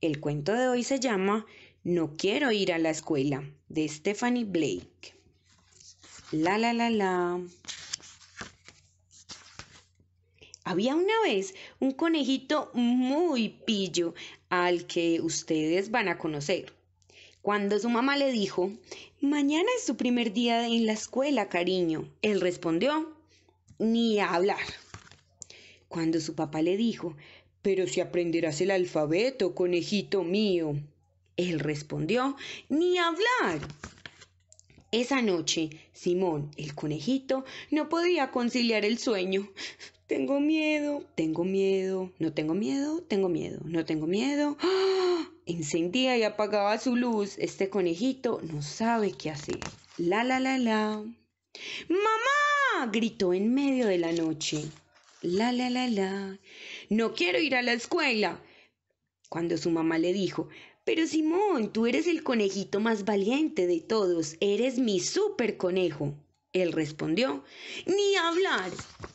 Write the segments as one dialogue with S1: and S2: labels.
S1: El cuento de hoy se llama No quiero ir a la escuela de Stephanie Blake. La la la la. Había una vez un conejito muy pillo al que ustedes van a conocer. Cuando su mamá le dijo, mañana es su primer día en la escuela, cariño, él respondió, ni a hablar. Cuando su papá le dijo, pero si aprenderás el alfabeto, conejito mío. Él respondió, ni hablar. Esa noche, Simón, el conejito, no podía conciliar el sueño. Tengo miedo, tengo miedo, no tengo miedo, tengo miedo, no tengo miedo. ¡Ah! Encendía y apagaba su luz. Este conejito no sabe qué hacer. La, la, la, la. ¡Mamá! gritó en medio de la noche. La, la, la, la. No quiero ir a la escuela. Cuando su mamá le dijo, pero Simón, tú eres el conejito más valiente de todos, eres mi super conejo. Él respondió, ni hablar.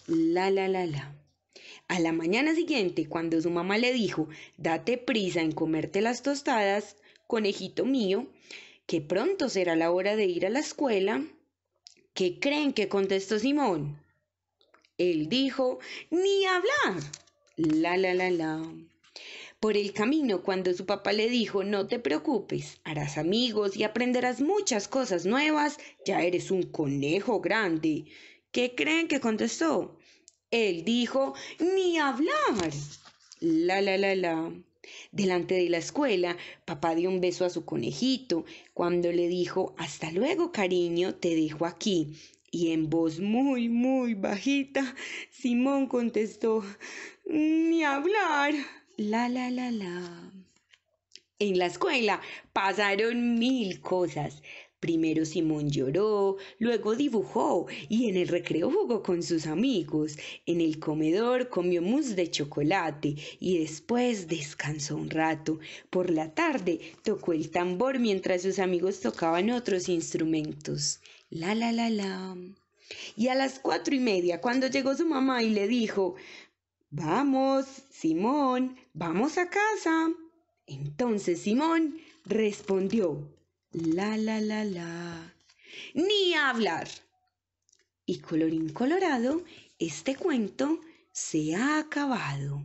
S1: La, la, la, la. A la mañana siguiente, cuando su mamá le dijo, date prisa en comerte las tostadas, conejito mío, que pronto será la hora de ir a la escuela, ¿qué creen que contestó Simón? Él dijo, ni hablar. La, la, la, la. Por el camino, cuando su papá le dijo, no te preocupes, harás amigos y aprenderás muchas cosas nuevas, ya eres un conejo grande. ¿Qué creen que contestó? Él dijo, ni hablar. La, la, la, la. Delante de la escuela, papá dio un beso a su conejito cuando le dijo, hasta luego, cariño, te dejo aquí. Y en voz muy, muy bajita, Simón contestó, ni hablar. La, la, la, la. En la escuela pasaron mil cosas, Primero Simón lloró, luego dibujó y en el recreo jugó con sus amigos. En el comedor comió mousse de chocolate y después descansó un rato. Por la tarde tocó el tambor mientras sus amigos tocaban otros instrumentos. La la la la. Y a las cuatro y media, cuando llegó su mamá y le dijo, Vamos, Simón, vamos a casa. Entonces Simón respondió, la, la, la, la. Ni hablar. Y colorín colorado, este cuento se ha acabado.